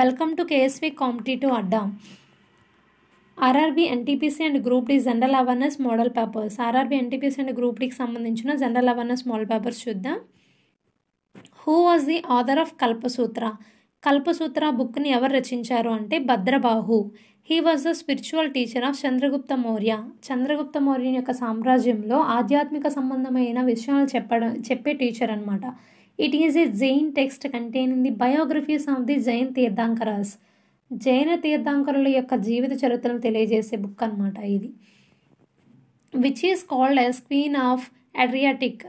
welcome to KSV competitive Adda RRB NTPC and group D general awareness model papers RRB NTPC and group డికి సంబంధించిన general awareness model papers చూద్దాం who was the author of Kalpasutra Kalpasutra బుక్ని ఎవరు రచించారు అంటే Bhadrabahu he was the spiritual teacher of Chandragupta Maurya Chandragupta Maurya యొక్క సామ్రాజ్యంలో ఆధ్యాత్మిక సంబంధమైన విషయాలు చెప్పడం చెప్పే టీచర్ అనమాట it is a Jain text containing the biographies of the Jain Tirthankaras జైన తీర్థాంకరుల యొక్క జీవిత చరిత్రను తెలియజేసే బుక్ అనమాట ఇది which is called as queen of Adriatic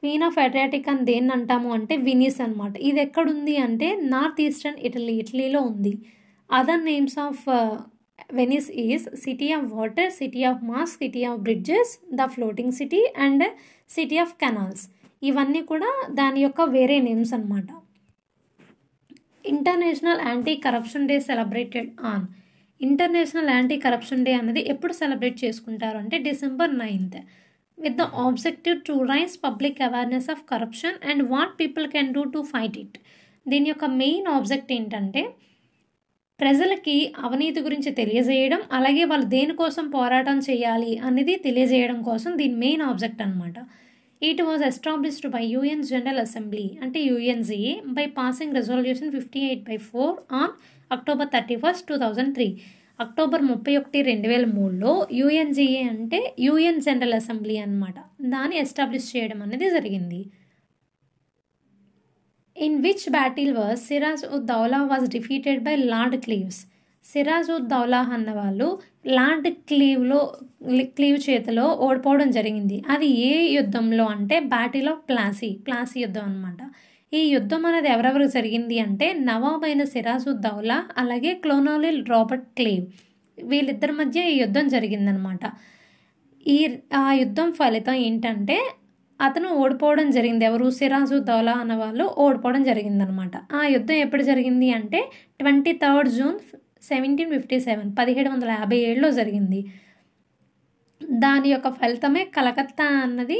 queen of Adriatic అని దేన్ని అంటాము అంటే వినీస్ అనమాట ఇది ఎక్కడుంది అంటే నార్త్ ఈస్టర్న్ ఇటలీ ఇటలీలో ఉంది other names of Venice is city of water city of masks city of bridges the floating city and city of canals ఇవన్నీ కూడా దాని యొక్క వేరే నేమ్స్ అనమాట international anti corruption day celebrated on international anti corruption day అనేది ఎప్పుడు celebrate చేసుకుంటారు అంటే December ninth with the objective to raise public awareness of corruption and what people can do to fight it దీని యొక్క main object ఏంటంటే ప్రజలకి అవినీతి గురించి తెలియజేయడం అలాగే వాళ్ళు దేనికోసం పోరాటం చేయాలి అనేది తెలియజేయడం కోసం దీని మెయిన్ ఆబ్జెక్ట్ అనమాట it was established by UN general assembly అంటే UNGA by passing resolution fifty eight by four on October thirty first two thousand three October ముప్పై ఒకటి రెండు వేల మూడులో యుఎన్జిఏ అంటే యుఎన్ జనరల్ అసెంబ్లీ అనమాట దాన్ని ఎస్టాబ్లిష్ చేయడం అనేది జరిగింది in which battle was Siraj Uddaula was defeated by lord Clive's Sirajuddaula వాళ్ళు లార్డ్ క్లీవ్లో క్లీవ్ చేతిలో ఓడిపోవడం జరిగింది అది ఏ యుద్ధంలో అంటే బ్యాటిల్ ఆఫ్ ప్లాసీ ప్లాసీ యుద్ధం అనమాట ఈ యుద్ధం అనేది ఎవరెవరు జరిగింది అంటే నవాబ్ అయిన సిరాజుద్దౌలా అలాగే క్లోనోలిల్ రాబర్ట్ క్లీవ్ వీళ్ళిద్దరి మధ్య ఈ యుద్ధం జరిగిందనమాట ఈ ఆ యుద్ధం ఫలితం ఏంటంటే అతను ఓడిపోవడం జరిగింది ఎవరు సిరాజు దౌలా అన్న వాళ్ళు ఓడిపోవడం జరిగిందనమాట ఆ యుద్ధం ఎప్పుడు జరిగింది అంటే twenty third June seventeen fifty seven పదిహేడు వందల యాభై ఏడులో జరిగింది దాని యొక్క ఫలితమే కలకత్తా అన్నది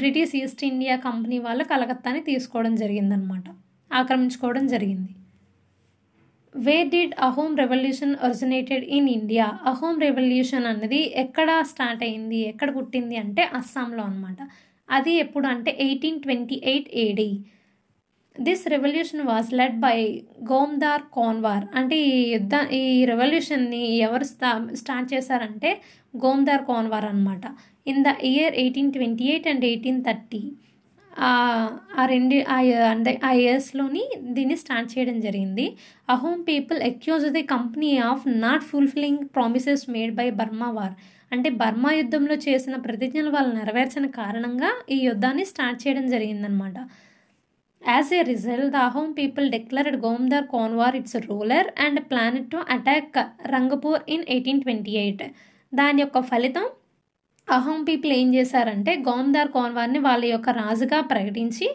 బ్రిటిష్ ఈస్ట్ ఇండియా కంపెనీ వాళ్ళు కలకత్తాని తీసుకోవడం జరిగిందనమాట ఆక్రమించుకోవడం జరిగింది where did Ahom revolution originated in India Ahom revolution అన్నది ఎక్కడ స్టార్ట్ అయింది ఎక్కడ పుట్టింది అంటే అస్సాంలో అనమాట అది ఎప్పుడు అంటే eighteen twenty eight AD this revolution was led by Gomdhar Konwar అంటే ఈ యుద్ధ ఈ రెవల్యూషన్ని ఎవరు స్టా స్టార్ట్ చేశారంటే గోమ్దార్ కోన్వార్ అనమాట in the year eighteen twenty eight and eighteen thirty ఆ రెండు అంటే ఆ ఇయర్స్లోని దీన్ని స్టార్ట్ చేయడం జరిగింది Ahom people accuse the company of not fulfilling promises made by Burma war అంటే బర్మా యుద్ధంలో చేసిన ప్రతిజ్ఞలు వాళ్ళు నెరవేర్చిన కారణంగా ఈ యుద్ధాన్ని స్టార్ట్ చేయడం జరిగిందనమాట a result the Ahom people declared Gomdhar Konwar its ruler and planned to attack Rangpur in eighteen twenty eight దాని యొక్క ఫలితం అహోమ్ పీపుల్ ఏం చేశారంటే గోమ్దార్ కోన్వార్ని వాళ్ళ యొక్క రాజుగా ప్రకటించి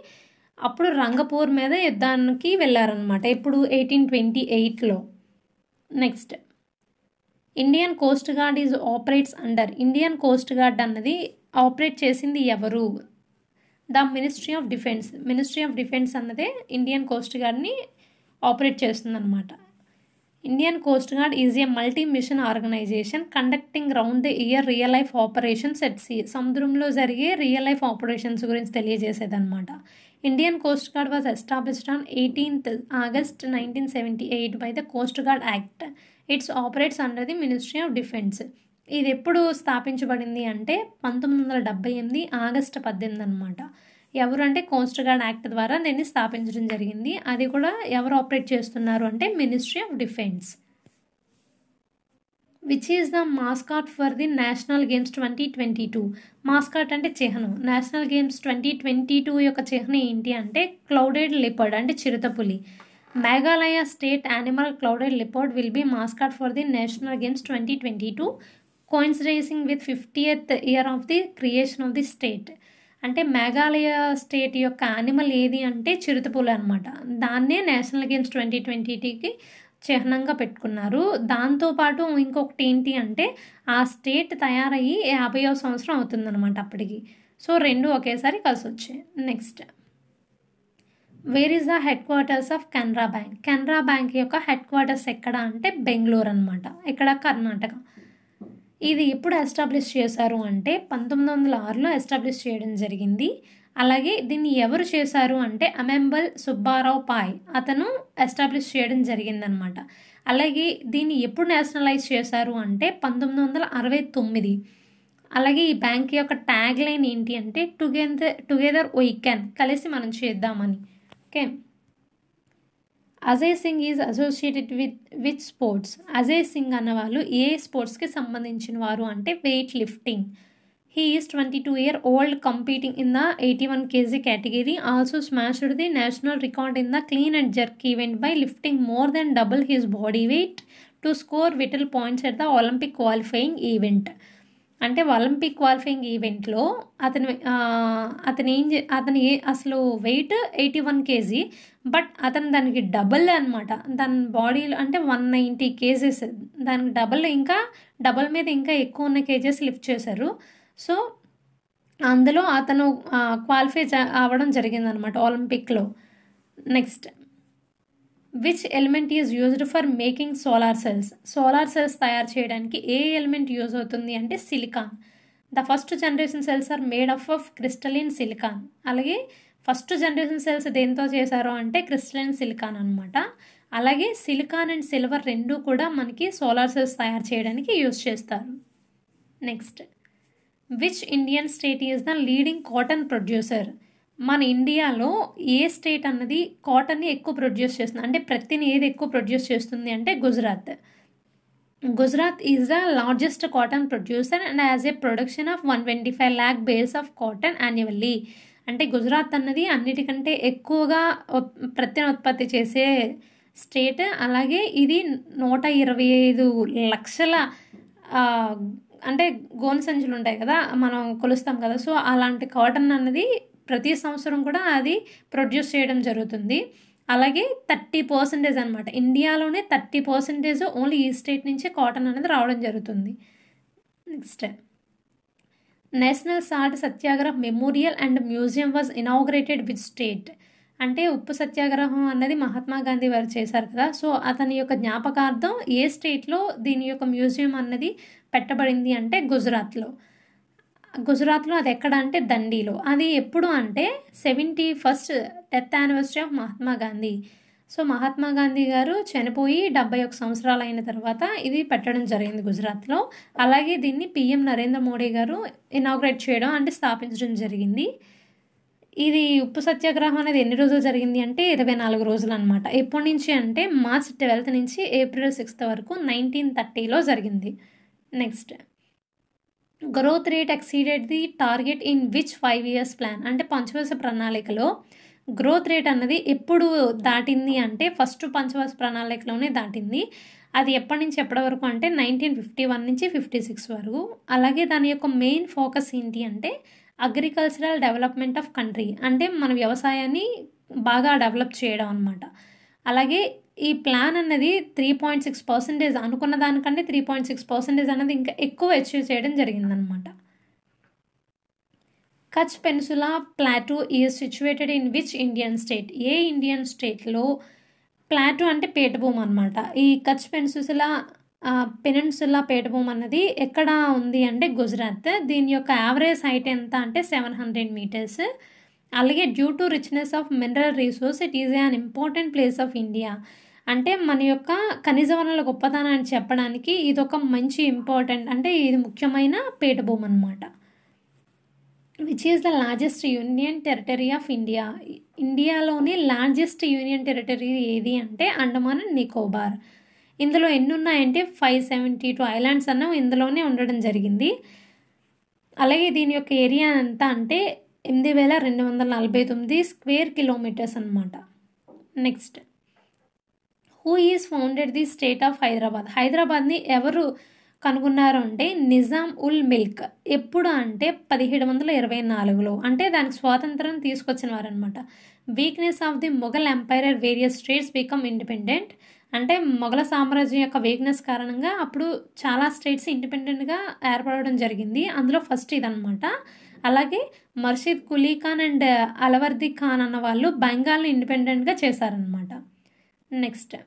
అప్పుడు రంగపూర్ మీద యుద్ధానికి వెళ్ళారనమాట ఇప్పుడు ఎయిటీన్ ట్వంటీ ఎయిట్లో next Indian coast guard is operates under Indian coast guard అన్నది ఆపరేట్ చేసింది ఎవరు the ministry of defence ministry of defence అన్నదే ఇండియన్ కోస్ట్ గార్డ్ని ఆపరేట్ చేస్తుందన్నమాట Indian coast guard is a multi mission organisation conducting round the year real life operations at sea సముద్రంలో జరిగే real life operations గురించి తెలియజేసేదన్నమాట Indian coast guard was established on eighteenth August nineteen seventy eight by the coast guard act its operates under the ministry of defence ఇది ఎప్పుడు స్థాపించబడింది అంటే పంతొమ్మిది వందల డెబ్బై ఎనిమిది ఆగస్టు పద్దెనిమిది అనమాట ఎవరంటే కోస్ట్ గార్డ్ యాక్ట్ ద్వారా దీన్ని స్థాపించడం జరిగింది అది కూడా ఎవరు ఆపరేట్ చేస్తున్నారు అంటే ministry of defence which is the mascot for the national games twenty twenty two mascot అంటే చిహ్నం national games twenty twenty two యొక్క చిహ్నం ఏంటి అంటే క్లౌడెడ్ లిపర్డ్ అంటే చిరుతపులి Meghalaya state animal clouded leopard will be mascot for the national games twenty twenty two coinciding with fiftieth year of the creation of the state అంటే Meghalaya state యొక్క animal ఏది అంటే చిరుతపులు అనమాట దాన్నే నేషనల్ గేమ్స్ ట్వంటీ ట్వంటీకి చిహ్నంగా పెట్టుకున్నారు దాంతోపాటు ఇంకొకటి ఏంటి అంటే ఆ స్టేట్ తయారయ్యి యాభై సంవత్సరం అవుతుందన్నమాట అప్పటికి సో రెండు ఒకేసారి కలిసి వచ్చాయి next where is the headquarters of Canara bank Canara bank యొక్క హెడ్ క్వార్టర్స్ ఎక్కడ అంటే బెంగళూరు అనమాట ఇక్కడ కర్ణాటక ఇది ఎప్పుడు ఎస్టాబ్లిష్ చేశారు అంటే పంతొమ్మిది వందల ఆరులో ఎస్టాబ్లిష్ చేయడం జరిగింది అలాగే దీన్ని ఎవరు చేశారు అంటే అమెంబల్ సుబ్బారావు పాయ్ అతను ఎస్టాబ్లిష్ చేయడం జరిగిందనమాట అలాగే దీన్ని ఎప్పుడు నేషనలైజ్ చేశారు అంటే పంతొమ్మిది వందల అరవై తొమ్మిది అలాగే ఈ బ్యాంక్ యొక్క ట్యాగ్ లైన్ ఏంటి అంటే టుగెదర్ టుగెదర్ వీ క్యాన్ కలిసి మనం చేద్దామని okay Ajay Singh is associated with with sports Ajay Singh అన్నవాళ్ళు ఏ స్పోర్ట్స్కి సంబంధించిన వారు అంటే weight lifting he is twenty two year old competing in the eighty one kg category also smashed the national record in the clean and jerk event by lifting more then double his body weight to score vital points at the Olympic qualifying event అంటే Olympic qualifying ఈవెంట్లో అతను అతను ఏం అతని అసలు weight eighty one kg but అతను దానికి double అనమాట దాని బాడీలో అంటే వన్ నైంటీ కేజెస్ దానికి డబల్ ఇంకా డబల్ మీద ఇంకా ఎక్కువ ఉన్న కేజెస్ లిఫ్ట్ చేశారు సో అందులో అతను క్వాలిఫై అవ్వడం జరిగిందనమాట ఒలింపిక్లో next which element is used for making solar cells solar cells తయారు చేయడానికి ఏ ఎలిమెంట్ యూజ్ అవుతుంది అంటే silicon the first generation cells are made of of crystalline silicon అలాగే ఫస్ట్ జనరేషన్ సెల్స్ దేంతో చేశారో అంటే క్రిస్టలిన్ సిలికాన్ అనమాట అలాగే సిలికాన్ అండ్ సిల్వర్ రెండూ కూడా మనకి సోలార్ సెల్స్ తయారు చేయడానికి యూజ్ చేస్తారు next which Indian state is the leading cotton producer మన ఇండియాలో ఏ స్టేట్ అన్నది కాటన్ని ఎక్కువ ప్రొడ్యూస్ చేస్తుంది అంటే ప్రత్తిని ఏది ఎక్కువ ప్రొడ్యూస్ చేస్తుంది అంటే Gujarat Gujarat is the largest cotton producer and as a production of one twenty five lakh bales of cotton annually అంటే గుజరాత్ అన్నది అన్నిటికంటే ఎక్కువగా ప్రత్తిని ఉత్పత్తి చేసే స్టేట్ అలాగే ఇది నూట ఇరవై ఐదు లక్షల అంటే గోన్ సంచులు ఉంటాయి కదా మనం కొలుస్తాం కదా సో అలాంటి కాటన్ అన్నది ప్రతి సంవత్సరం కూడా అది ప్రొడ్యూస్ చేయడం జరుగుతుంది అలాగే థర్టీ పర్సెంటేజ్ అనమాట ఇండియాలోనే థర్టీ పర్సెంటేజ్ ఓన్లీ ఈ స్టేట్ నుంచే కాటన్ అనేది రావడం జరుగుతుంది next national salt satyagraha memorial and museum was inaugurated with state అంటే ఉప్పు సత్యాగ్రహం అన్నది మహాత్మా గాంధీ వారు చేశారు కదా సో అతని యొక్క జ్ఞాపకార్థం ఏ స్టేట్లో దీని యొక్క మ్యూజియం అన్నది పెట్టబడింది అంటే గుజరాత్లో గుజరాత్లో అది ఎక్కడ అంటే దండిలో అది ఎప్పుడు అంటే seventy first death anniversary of Mahatma Gandhi so Mahatma Gandhi గారు చనిపోయి డెబ్బై ఒక సంవత్సరాలు అయిన తర్వాత ఇది పెట్టడం జరిగింది గుజరాత్లో అలాగే దీన్ని పిఎం నరేంద్ర మోడీ గారు ఇనాగ్రేట్ చేయడం అంటే స్థాపించడం జరిగింది ఇది ఉప్పు సత్యాగ్రహం అనేది ఎన్ని రోజులు జరిగింది అంటే ఇరవై నాలుగు రోజులు అనమాట ఎప్పటి నుంచి అంటే మార్చ్ ట్వెల్త్ నుంచి ఏప్రిల్ సిక్స్త్ వరకు నైన్టీన్ థర్టీలో జరిగింది next growth rate exceeded the target in which five years plan అంటే పంచవర్ష ప్రణాళికలో గ్రోత్ రేట్ అన్నది ఎప్పుడు దాటింది అంటే ఫస్ట్ పంచవర్ష ప్రణాళికలోనే దాటింది అది ఎప్పటి నుంచి ఎప్పటి వరకు అంటే నైన్టీన్ ఫిఫ్టీ వన్ నుంచి ఫిఫ్టీ సిక్స్ వరకు అలాగే దాని యొక్క మెయిన్ ఫోకస్ ఏంటి అంటే అగ్రికల్చరల్ డెవలప్మెంట్ ఆఫ్ కంట్రీ అంటే మన వ్యవసాయాన్ని బాగా డెవలప్ చేయడం అనమాట అలాగే ఈ ప్లాన్ అన్నది త్రీ పాయింట్ సిక్స్ పర్సెంటేజ్ అనుకున్న దానికంటే త్రీ పాయింట్ సిక్స్ పర్సెంటేజ్ అనేది ఇంకా ఎక్కువ అచీవ్ చేయడం జరిగిందనమాట Kutch peninsula plateau is situated in which Indian state ఏ ఇండియన్ స్టేట్లో ప్లాటూ అంటే పేటభూమి అనమాట ఈ కచ్ పెన్సులా పెనన్సులా పేటభూమి అన్నది ఎక్కడ ఉంది అంటే గుజరాత్ దీని యొక్క యావరేజ్ హైట్ ఎంత అంటే సెవెన్ హండ్రెడ్ మీటర్స్ అలాగే due to richness of mineral resource it is an important place of India అంటే మన యొక్క ఖనిజ వనరుల గొప్పతనాన్ని చెప్పడానికి ఇది ఒక మంచి ఇంపార్టెంట్ అంటే ఇది ముఖ్యమైన పేట భూమి అనమాట which is the largest union territory of India ఇండియాలోని లార్జెస్ట్ యూనియన్ టెరిటరీ ఏది అంటే అండమాన్ అండ్ నికోబార్ ఇందులో ఎన్ని ఉన్నాయంటే ఫైవ్ సెవెంటీ టూ ఐలాండ్స్ అన్న ఇందులోనే ఉండడం జరిగింది అలాగే దీని యొక్క ఏరియా ఎంత అంటే ఎనిమిది వేల రెండు వందల నలభై తొమ్మిది స్క్వేర్ కిలోమీటర్స్ అనమాట next who is founded the state of Hyderabad హైదరాబాద్ని ఎవరు కనుగొన్నారు అంటే నిజాం ఉల్ మిల్క్ ఎప్పుడు అంటే పదిహేడు వందల ఇరవై నాలుగులో అంటే దానికి స్వాతంత్రం తీసుకొచ్చిన వారనమాట weakness of the Mughal empire various states become independent అంటే మొఘల సామ్రాజ్యం యొక్క వీక్నెస్ కారణంగా అప్పుడు చాలా స్టేట్స్ ఇండిపెండెంట్గా ఏర్పడడం జరిగింది అందులో ఫస్ట్ ఇదనమాట అలాగే మర్షీద్ కులీ ఖాన్ అండ్ అలవర్ది ఖాన్ అన్న వాళ్ళు బెంగాల్ని ఇండిపెండెంట్గా చేశారనమాట next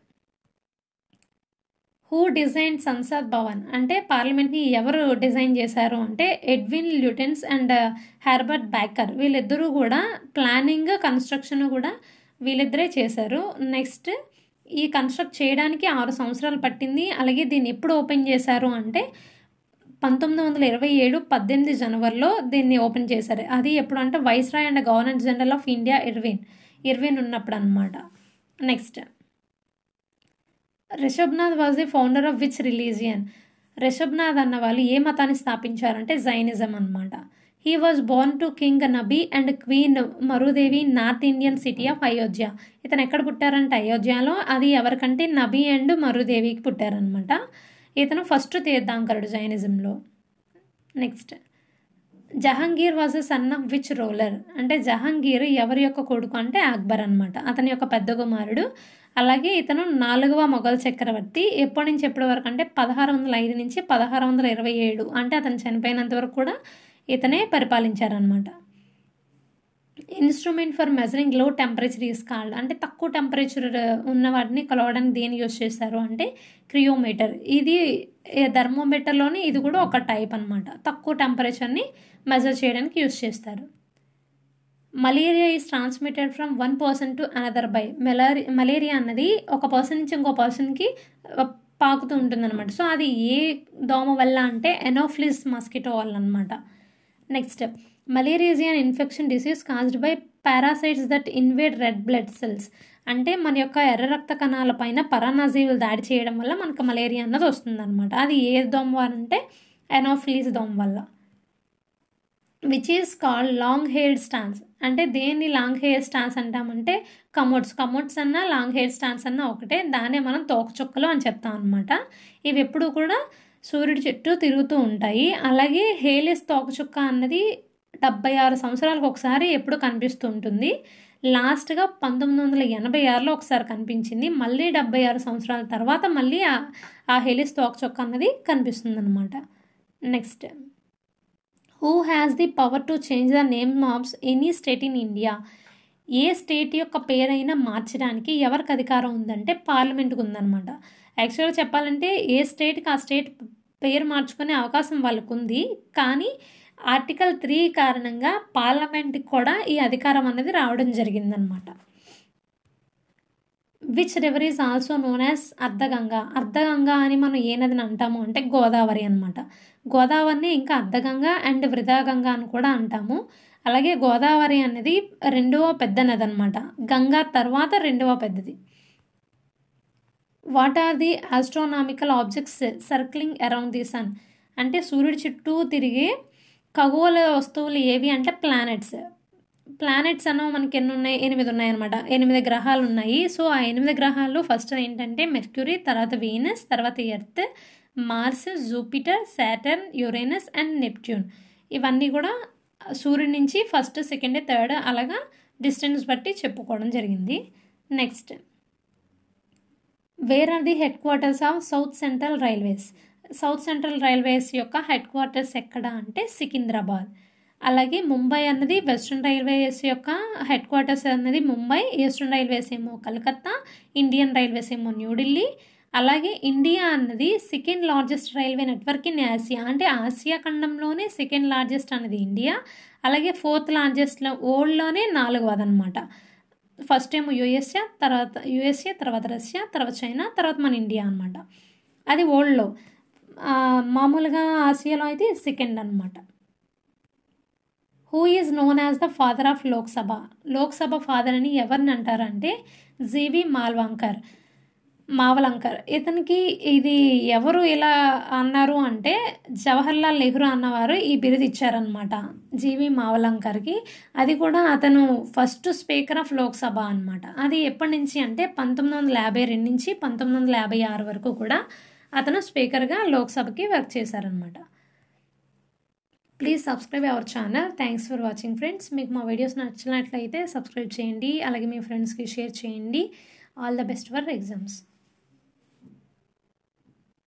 who design Sansad Bhavan అంటే పార్లమెంట్ని ఎవరు డిజైన్ చేశారు అంటే Edwin Lutyens and uh, Herbert Baker వీళ్ళిద్దరూ కూడా ప్లానింగ్ కన్స్ట్రక్షన్ కూడా వీళ్ళిద్దరే చేశారు నెక్స్ట్ ఈ కన్స్ట్రక్ట్ చేయడానికి ఆరు సంవత్సరాలు పట్టింది అలాగే దీన్ని ఎప్పుడు ఓపెన్ చేశారు అంటే పంతొమ్మిది వందల ఇరవై ఏడు పద్దెనిమిది జనవరిలో దీన్ని ఓపెన్ చేశారు అది ఎప్పుడు అంటే రాయ్ and governor general of India Irwin Irwin ఉన్నప్పుడు అనమాట next Rishabhnath was the founder of which religion Rishabhnath అన్న వాళ్ళు ఏ మతాన్ని స్థాపించారంటే జైనిజం అనమాట he was born to king Nabhi and queen Marudevi north Indian city of Ayodhya ఇతను ఎక్కడ పుట్టారంటే అయోధ్యలో అది ఎవరికంటే నబీ అండ్ మరుదేవికి పుట్టారనమాట ఇతను ఫస్ట్ తీర్థాంకరుడు జైనిజంలో next Jahangir was a son of which ruler అంటే జహాంగీర్ ఎవరి యొక్క కొడుకు అంటే అక్బర్ అనమాట అతని యొక్క పెద్ద కుమారుడు అలాగే ఇతను నాలుగవ మొఘల్ చక్రవర్తి ఎప్పటి నుంచి ఎప్పటి వరకు అంటే పదహారు వందల ఐదు నుంచి పదహారు వందల ఇరవై ఏడు అంటే అతను చనిపోయినంత వరకు కూడా ఇతనే పరిపాలించారనమాట instrument for measuring low temperature is called అంటే తక్కువ టెంపరేచర్ uh, ఉన్న వాటిని కొలవడానికి దేని యూజ్ చేశారు అంటే క్రియోమీటర్ ఇది థర్మోమీటర్లోనే ఇది కూడా ఒక టైప్ అనమాట తక్కువ టెంపరేచర్ని మెజర్ చేయడానికి యూజ్ చేస్తారు malaria is transmitted from one person to another by మెలరి మలేరియా అన్నది ఒక పర్సన్ నుంచి ఇంకో పర్సన్కి పాకుతూ ఉంటుందన్నమాట సో అది ఏ దోమ వల్ల అంటే ఎనోఫ్లిస్ మస్కిటో వల్ల అనమాట next malaria an infection disease caused by parasites that invade red blood cells అంటే మన యొక్క ఎర్ర రక్త కణాల పైన పరానజీవులు దాడి చేయడం వల్ల మనకు మలేరియా అన్నది వస్తుందన్నమాట అది ఏ దోమ అంటే ఎనోఫిలిస్ దోమ వల్ల which is called long hair stars అంటే దేన్ని లాంగ్ హెయిర్ స్టాన్స్ అంటామంటే కమోడ్స్ కమోడ్స్ అన్నా లాంగ్ హెయిర్ స్టాన్స్ అన్నా ఒకటే దాన్నే మనం తోకచుక్కలు అని చెప్తాం అనమాట ఇవి ఎప్పుడూ కూడా సూర్యుడి చుట్టూ తిరుగుతూ ఉంటాయి అలాగే హేలిస్ తోకచుక్క అన్నది డెబ్బై ఆరు సంవత్సరాలకు ఒకసారి ఎప్పుడు కనిపిస్తూ ఉంటుంది లాస్ట్గా పంతొమ్మిది వందల ఎనభై ఆరులో ఒకసారి కనిపించింది మళ్ళీ డెబ్బై ఆరు సంవత్సరాల తర్వాత మళ్ళీ ఆ హెలిస్ తోకచుక్క అన్నది కనిపిస్తుంది అనమాట next who has the power to change the name of any state in India ఏ స్టేట్ యొక్క పేరైనా మార్చడానికి ఎవరికి అధికారం ఉందంటే పార్లమెంట్కి ఉందన్నమాట యాక్చువల్గా చెప్పాలంటే ఏ స్టేట్కి ఆ స్టేట్ పేరు మార్చుకునే అవకాశం వాళ్ళకు ఉంది కానీ ఆర్టికల్ త్రీ కారణంగా పార్లమెంట్కి కూడా ఈ అధికారం అనేది రావడం జరిగిందనమాట which river is also known as Ardhaganga Ardhaganga అని మనం ఏ నదిని అంటాము అంటే గోదావరి అనమాట గోదావరిని ఇంకా అర్ధగంగ అండ్ వృధాగంగ అని కూడా అంటాము అలాగే గోదావరి అనేది రెండవ పెద్ద నది అనమాట గంగా తర్వాత రెండవ పెద్దది what are the astronomical objects circling around the sun అంటే సూర్యుడి చుట్టూ తిరిగే ఖగోళ వస్తువులు ఏవి అంటే ప్లానెట్స్ ప్లానెట్స్ అన్న మనకి ఎన్ని ఉన్నాయి ఎనిమిది ఉన్నాయి అనమాట ఎనిమిది గ్రహాలు ఉన్నాయి సో ఆ ఎనిమిది గ్రహాలు ఫస్ట్ ఏంటంటే మెర్క్యూరీ తర్వాత వీనస్ తర్వాత Earth Mars Jupiter Saturn Uranus and Neptune ఇవన్నీ కూడా సూర్యుడి నుంచి ఫస్ట్ సెకండ్ థర్డ్ అలాగా డిస్టెన్స్ బట్టి చెప్పుకోవడం జరిగింది next where are the headquarters of south central railways south central railways యొక్క హెడ్ క్వార్టర్స్ ఎక్కడ అంటే సికింద్రాబాద్ అలాగే ముంబై అన్నది వెస్ట్రన్ రైల్వేస్ యొక్క హెడ్ క్వార్టర్స్ అన్నది ముంబై ఈస్టర్న్ రైల్వేస్ ఏమో కలకత్తా ఇండియన్ రైల్వేస్ ఏమో న్యూఢిల్లీ అలాగే ఇండియా అన్నది second largest railway network in Asia అంటే ఆసియా ఖండంలోనే సెకండ్ లార్జెస్ట్ అన్నది ఇండియా అలాగే ఫోర్త్ లార్జెస్ట్లో వరల్డ్లోనే నాలుగవది అనమాట ఫస్ట్ ఏమో యుఎస్ఏ తర్వాత యుఎస్ఏ తర్వాత రష్యా తర్వాత చైనా తర్వాత మన ఇండియా అనమాట అది వరల్డ్లో మామూలుగా ఆసియాలో అయితే సెకండ్ అనమాట who is known as the father of Lok Sabha Lok Sabha father అని ఎవరిని అంటారంటే జీవి మాల్వాంకర్ మావలంకర్ ఇతనికి ఇది ఎవరు ఇలా అన్నారు అంటే జవహర్లాల్ నెహ్రూ అన్నవారు ఈ బిరుదు ఇచ్చారనమాట జీవి మావలంకర్కి అది కూడా అతను ఫస్ట్ స్పీకర్ ఆఫ్ లోక్సభ అనమాట అది ఎప్పటి నుంచి అంటే పంతొమ్మిది వందల యాభై రెండు నుంచి పంతొమ్మిది వందల యాభై ఆరు వరకు కూడా అతను స్పీకర్గా లోక్సభకి వర్క్ చేశారనమాట please subscribe our channel thanks for watching friends మీకు మా వీడియోస్ నచ్చినట్లయితే సబ్స్క్రైబ్ చేయండి అలాగే మీ ఫ్రెండ్స్కి షేర్ చేయండి all the best for exams